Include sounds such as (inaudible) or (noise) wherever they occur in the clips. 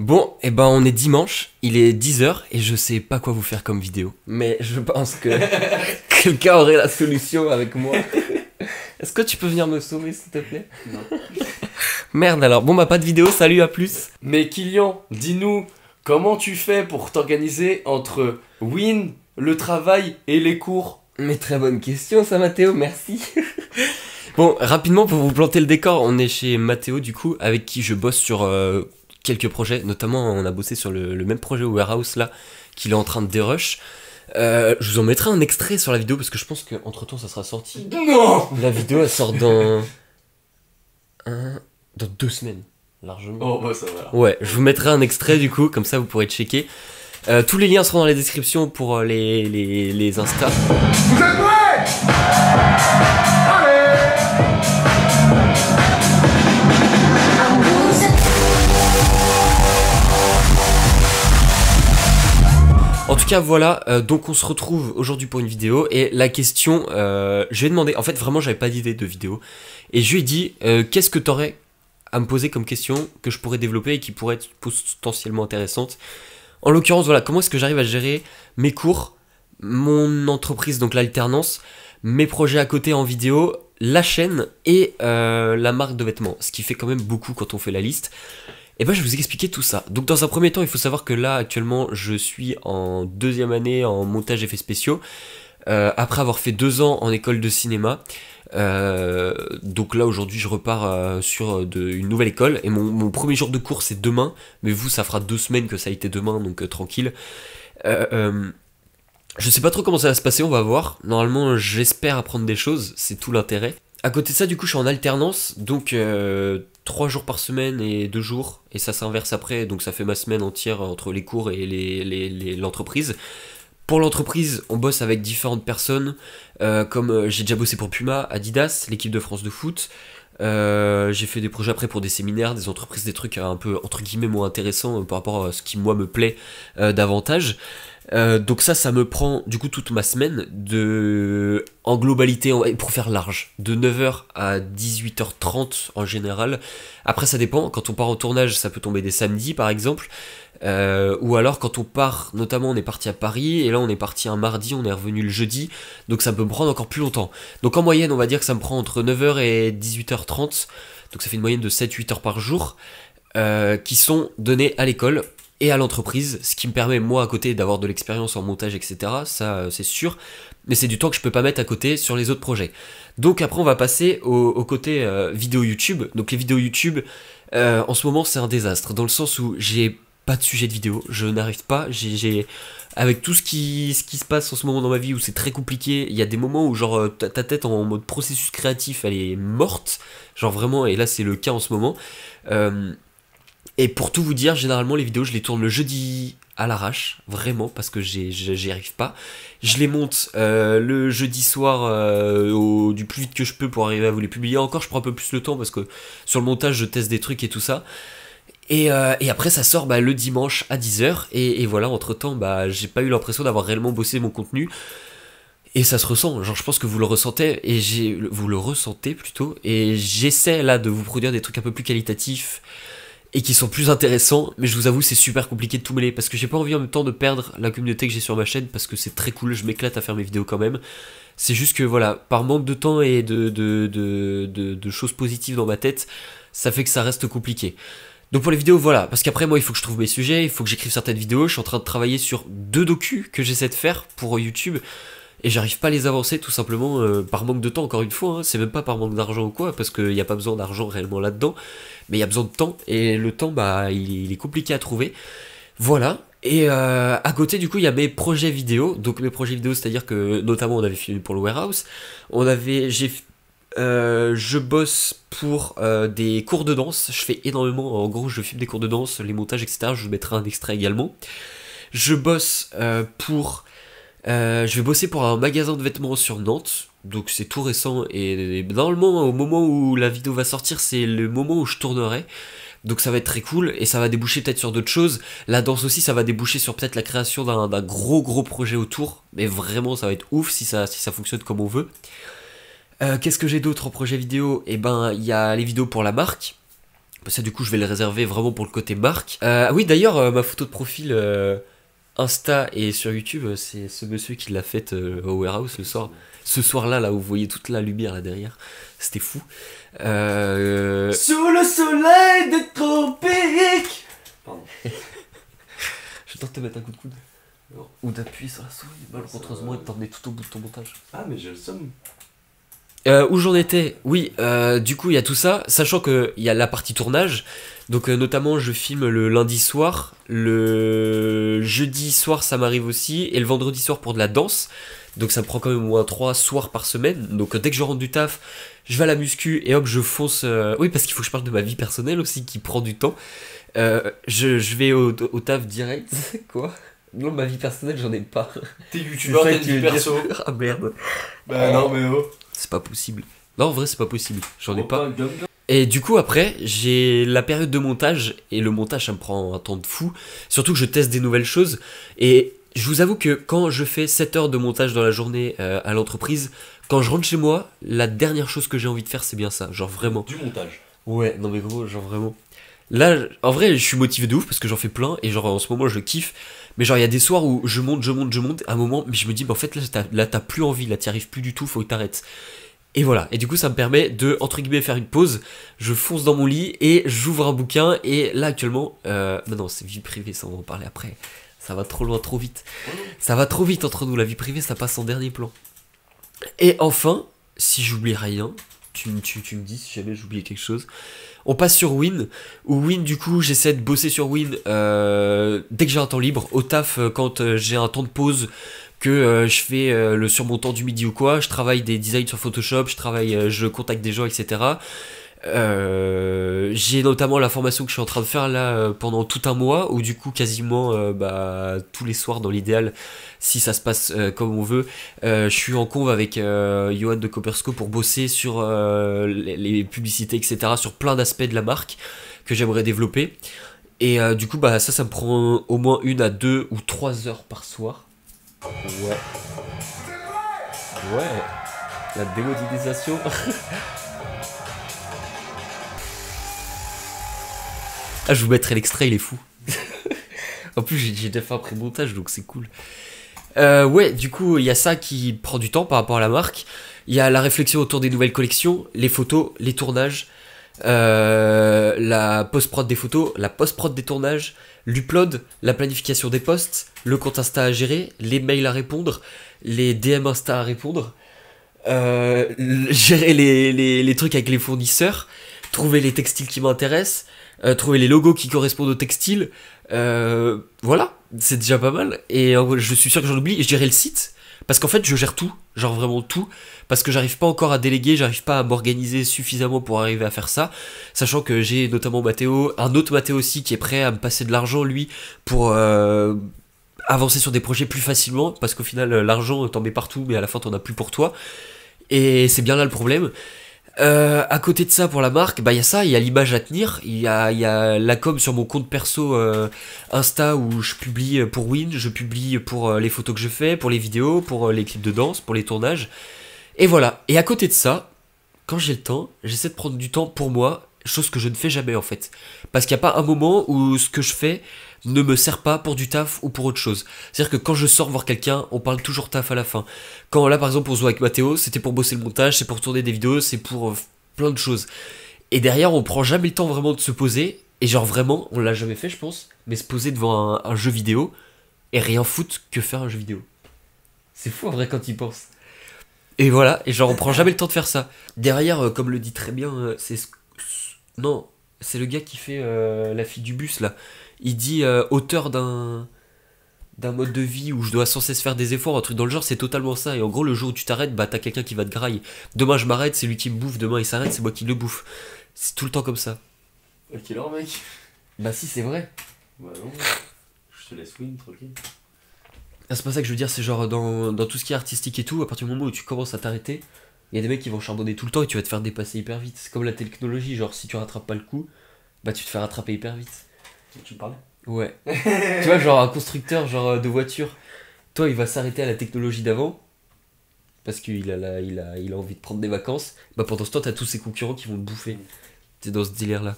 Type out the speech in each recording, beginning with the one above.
Bon, et eh ben on est dimanche, il est 10h et je sais pas quoi vous faire comme vidéo. Mais je pense que (laughs) quelqu'un aurait la solution avec moi. Est-ce que tu peux venir me sauver s'il te plaît Non. (laughs) Merde alors, bon bah pas de vidéo, salut à plus. Mais Kylian, dis-nous, comment tu fais pour t'organiser entre Win, le travail et les cours Mais très bonne question ça Mathéo, merci. (laughs) bon, rapidement pour vous planter le décor, on est chez Mathéo du coup, avec qui je bosse sur... Euh, quelques projets, notamment on a bossé sur le, même projet Warehouse là, qu'il est en train de dérush. Euh, je vous en mettrai un extrait sur la vidéo parce que je pense qu'entre temps ça sera sorti. Non La vidéo elle sort dans. dans deux semaines, largement. Oh, bah ça va. Ouais, je vous mettrai un extrait du coup, comme ça vous pourrez checker. Euh, tous les liens seront dans la description pour euh, les, les, les Insta. Vous êtes prêts En tout cas, voilà, euh, donc on se retrouve aujourd'hui pour une vidéo, et la question, euh, je lui ai demandé, en fait vraiment j'avais pas d'idée de vidéo, et je lui ai dit, euh, qu'est-ce que t'aurais à me poser comme question que je pourrais développer et qui pourrait être potentiellement intéressante En l'occurrence, voilà, comment est-ce que j'arrive à gérer mes cours, mon entreprise, donc l'alternance, mes projets à côté en vidéo, la chaîne et la marque de vêtements, ce qui fait quand même beaucoup quand on fait la liste. Et eh ben je vais vous expliquer tout ça. Donc dans un premier temps, il faut savoir que là actuellement je suis en deuxième année en montage effets spéciaux. Euh, après avoir fait deux ans en école de cinéma. Euh, donc là aujourd'hui je repars euh, sur une nouvelle école et mon, premier jour de cours c'est demain, mais vous ça fera deux semaines que ça a été demain donc tranquille. je sais pas trop comment ça va se passer, on va voir. Normalement j'espère apprendre des choses, c'est tout l'intérêt. À côté de ça du coup je suis en alternance donc 3 jours par semaine et deux jours, et ça s'inverse après, donc ça fait ma semaine entière entre les cours et l'entreprise. Les, les, pour l'entreprise, on bosse avec différentes personnes, euh, comme euh, j'ai déjà bossé pour Puma, Adidas, l'équipe de France de foot. Euh, j'ai fait des projets après pour des séminaires, des entreprises, des trucs un peu entre guillemets moins intéressants par rapport à ce qui moi me plaît davantage. Euh, donc ça, ça me prend du coup toute ma semaine de en globalité, pour faire large, de 9h à 18h30 en général. Après, ça dépend. Quand on part au tournage, ça peut tomber des samedis par exemple. Euh, ou alors quand on part, notamment on est parti à Paris, et là on est parti un mardi, on est revenu le jeudi, donc ça peut me prendre encore plus longtemps. Donc en moyenne, on va dire que ça me prend entre 9h et 18h30, donc ça fait une moyenne de 7-8 heures par jour, euh, qui sont données à l'école et à l'entreprise, ce qui me permet moi à côté d'avoir de l'expérience en montage, etc. Ça euh, c'est sûr, mais c'est du temps que je peux pas mettre à côté sur les autres projets. Donc après on va passer au, côté euh, vidéo YouTube. Donc les vidéos YouTube, euh, en ce moment c'est un désastre, dans le sens où j'ai pas de sujet de vidéo, je n'arrive pas, j'ai avec tout ce qui, se passe en ce moment dans ma vie où c'est très compliqué, il y a des moments où genre ta, tête en mode processus créatif elle est morte, genre vraiment, et là c'est le cas en ce moment. Euh, et pour tout vous dire, généralement les vidéos, je les tourne le jeudi à l'arrache, vraiment, parce que j'y arrive pas. Je les monte euh, le jeudi soir euh, du plus vite que je peux pour arriver à vous les publier. Encore, je prends un peu plus le temps parce que sur le montage, je teste des trucs et tout ça. Et, euh, après, ça sort bah, le dimanche à 10h. Et, voilà, entre-temps, bah, j'ai pas eu l'impression d'avoir réellement bossé mon contenu. Et ça se ressent, genre je pense que vous le ressentez, et vous le ressentez plutôt, et j'essaie là de vous produire des trucs un peu plus qualitatifs, et qui sont plus intéressants, mais je vous avoue c'est super compliqué de tout mêler parce que j'ai pas envie en même temps de perdre la communauté que j'ai sur ma chaîne parce que c'est très cool, je m'éclate à faire mes vidéos quand même. C'est juste que voilà, par manque de temps et de, de, de, choses positives dans ma tête, ça fait que ça reste compliqué. Donc pour les vidéos, voilà, parce qu'après moi il faut que je trouve mes sujets, il faut que j'écrive certaines vidéos, je suis en train de travailler sur deux docus que j'essaie de faire pour YouTube et j'arrive pas à les avancer tout simplement euh, par manque de temps encore une fois hein. c'est même pas par manque d'argent ou quoi parce qu'il n'y a pas besoin d'argent réellement là dedans mais il y a besoin de temps et le temps bah il, est compliqué à trouver voilà et euh, à côté du coup il y a mes projets vidéo donc mes projets vidéo c'est à dire que notamment on avait filmé pour le warehouse on avait j'ai euh, je bosse pour des cours de danse. Je fais énormément. En gros, je filme des cours de danse, les montages, etc. Je vous mettrai un extrait également. Je bosse pour euh, je vais bosser pour un magasin de vêtements sur Nantes, donc c'est tout récent et normalement au moment où la vidéo va sortir c'est le moment où je tournerai. Donc ça va être très cool et ça va déboucher peut-être sur d'autres choses. La danse aussi, ça va déboucher sur peut-être la création d'un gros gros projet autour. Mais vraiment, ça va être ouf si ça, si ça fonctionne comme on veut. Euh, qu'est-ce que j'ai d'autre en projet vidéo Eh ben, il y a les vidéos pour la marque. Ça, du coup, je vais le réserver vraiment pour le côté marque. Euh, ah oui, d'ailleurs, ma photo de profil Insta et sur YouTube, c'est ce monsieur qui l'a faite euh, au warehouse le soir. Ce soir-là, là où vous voyez toute la lumière là derrière, c'était fou. Euh, Sous le soleil des tropiques Pardon. (laughs) Je tente de te mettre un coup de coude. Ou d'appuyer sur la souris, malheureusement, et de t'emmener tout au bout de ton montage. Ah, mais je le somme. Euh, où j'en étais Oui, euh, du coup, il y a tout ça, sachant qu'il y a la partie tournage. Donc, euh, notamment, je filme le lundi soir, le jeudi soir, ça m'arrive aussi, et le vendredi soir pour de la danse. Donc, ça me prend quand même au moins 3 soirs par semaine. Donc, dès que je rentre du taf, je vais à la muscu et hop, je fonce. Oui, parce qu'il faut que je parle de ma vie personnelle aussi, qui prend du temps. je, vais au, taf direct. (laughs) Quoi non, ma vie personnelle, j'en ai pas. T'es (laughs) youtubeur, t'as (laughs) Ah merde. Bah non, mais oh c'est pas possible. Non, en vrai, c'est pas possible. J'en ai pas. Et du coup, après, j'ai la période de montage, et le montage, ça me prend un temps de fou. Surtout que je teste des nouvelles choses. Et je vous avoue que quand je fais 7 heures de montage dans la journée euh, à l'entreprise, quand je rentre chez moi, la dernière chose que j'ai envie de faire, c'est bien ça. Genre vraiment. Du montage. Ouais, non mais gros, genre vraiment. Là, en vrai, je suis motivé de ouf parce que j'en fais plein et genre en ce moment je kiffe. Mais genre il y a des soirs où je monte, je monte, je monte, à un moment, mais je me dis, bah en fait là t'as plus envie, là t'y arrives plus du tout, faut que t'arrêtes. Et voilà, et du coup ça me permet de, entre guillemets, faire une pause, je fonce dans mon lit et j'ouvre un bouquin, et là actuellement, euh, non, c'est vie privée, ça on va en parler après, ça va trop loin, trop vite. Ça va trop vite entre nous, la vie privée ça passe en dernier plan. Et enfin, si j'oublie rien, tu, me dis si jamais oublié quelque chose. On passe sur Win, ou Win, du coup, j'essaie de bosser sur Win euh, dès que j'ai un temps libre, au taf, euh, quand euh, j'ai un temps de pause, que je fais le sur mon temps du midi ou quoi, je travaille des designs sur Photoshop, je travaille, je contacte des gens, etc. Euh, j'ai notamment la formation que je suis en train de faire là euh, pendant tout un mois, où du coup quasiment euh, bah, tous les soirs dans l'idéal, si ça se passe comme on veut, je suis en conve avec Johan de Coppersco pour bosser sur les, publicités, etc., sur plein d'aspects de la marque que j'aimerais développer. Et du coup, bah, ça, ça me prend au moins une à deux ou trois heures par soir. Ouais. Ouais. La démodélisation. (laughs) Ah, je vous mettrai l'extrait, il est fou. (laughs) en plus, j'ai déjà fait un pré-montage, donc c'est cool. Euh, ouais, du coup, il y a ça qui prend du temps par rapport à la marque. Il y a la réflexion autour des nouvelles collections, les photos, les tournages, euh, la post-prod des photos, la post-prod des tournages, l'upload, la planification des posts, le compte Insta à gérer, les mails à répondre, les DM Insta à répondre, euh, gérer les, les, trucs avec les fournisseurs, trouver les textiles qui m'intéressent, euh, trouver les logos qui correspondent aux textiles. Euh, voilà, c'est déjà pas mal. Et je suis sûr que j'en oublie. Et je dirais le site. Parce qu'en fait, je gère tout, genre vraiment tout, parce que j'arrive pas encore à déléguer, j'arrive pas à m'organiser suffisamment pour arriver à faire ça, sachant que j'ai notamment Mathéo, un autre Mathéo aussi qui est prêt à me passer de l'argent, lui, pour euh, avancer sur des projets plus facilement, parce qu'au final, l'argent, t'en mets partout, mais à la fin, t'en as plus pour toi. Et c'est bien là le problème. Euh, à côté de ça, pour la marque, bah il y a ça, il y a l'image à tenir, il y a, la com sur mon compte perso euh, Insta où je publie pour Win, je publie pour euh, les photos que je fais, pour les vidéos, pour les clips de danse, pour les tournages. Et voilà. Et à côté de ça, quand j'ai le temps, j'essaie de prendre du temps pour moi, chose que je ne fais jamais en fait. Parce qu'il n'y a pas un moment où ce que je fais, ne me sert pas pour du taf ou pour autre chose. C'est-à-dire que quand je sors voir quelqu'un, on parle toujours taf à la fin. Quand là, par exemple, on se voit avec Mathéo, c'était pour bosser le montage, c'est pour tourner des vidéos, c'est pour euh, plein de choses. Et derrière, on prend jamais le temps vraiment de se poser. Et genre vraiment, on l'a jamais fait, je pense, mais se poser devant un, jeu vidéo et rien foutre que faire un jeu vidéo. C'est fou en vrai quand il pense. Et voilà, et genre on prend jamais le temps de faire ça. Derrière, euh, comme le dit très bien, euh, c'est... Non, c'est le gars qui fait la fille du bus là il dit euh, auteur d'un d'un mode de vie où je dois sans cesse faire des efforts, un truc dans le genre, c'est totalement ça. Et en gros, le jour où tu t'arrêtes, bah t'as quelqu'un qui va te grailler. Demain je m'arrête, c'est lui qui me bouffe, demain il s'arrête, c'est moi qui le bouffe. C'est tout le temps comme ça. Ok, alors mec Bah si, c'est vrai. Bah non, je te laisse win, tranquille. Ah, c'est pas ça que je veux dire, c'est genre dans, dans, tout ce qui est artistique et tout, à partir du moment où tu commences à t'arrêter, il y a des mecs qui vont charbonner tout le temps et tu vas te faire dépasser hyper vite. C'est comme la technologie, genre si tu rattrapes pas le coup, bah tu te fais rattraper hyper vite. Tu me parlais Ouais. (laughs) tu vois, genre un constructeur genre euh, de voiture, toi, il va s'arrêter à la technologie d'avant parce qu'il a, il a, il a envie de prendre des vacances. Bah, pendant ce temps, t'as tous ses concurrents qui vont te bouffer. Mm. T'es dans ce délire-là.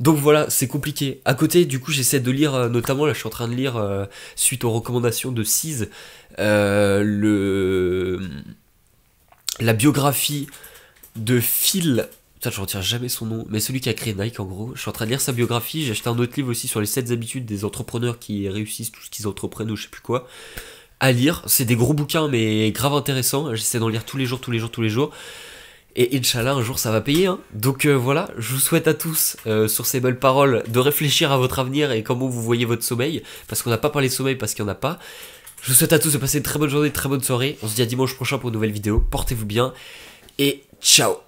Donc voilà, c'est compliqué. À côté, du coup, j'essaie de lire, euh, notamment, là, je suis en train de lire, euh, suite aux recommandations de Cise, le... la biographie de Phil Putain, je retiens jamais son nom, mais celui qui a créé Nike en gros. Je suis en train de lire sa biographie, j'ai acheté un autre livre aussi sur les 7 habitudes des entrepreneurs qui réussissent tout ce qu'ils entreprennent ou je sais plus quoi. À lire, c'est des gros bouquins mais grave intéressant. j'essaie d'en lire tous les jours, tous les jours, tous les jours. Et Inch'Allah, un jour ça va payer. Hein. Donc euh, voilà, je vous souhaite à tous, euh, sur ces belles paroles, de réfléchir à votre avenir et comment vous voyez votre sommeil. Parce qu'on n'a pas parlé de sommeil parce qu'il n'y en a pas. Je vous souhaite à tous de passer une très bonne journée, une très bonne soirée. On se dit à dimanche prochain pour une nouvelle vidéo. Portez-vous bien et ciao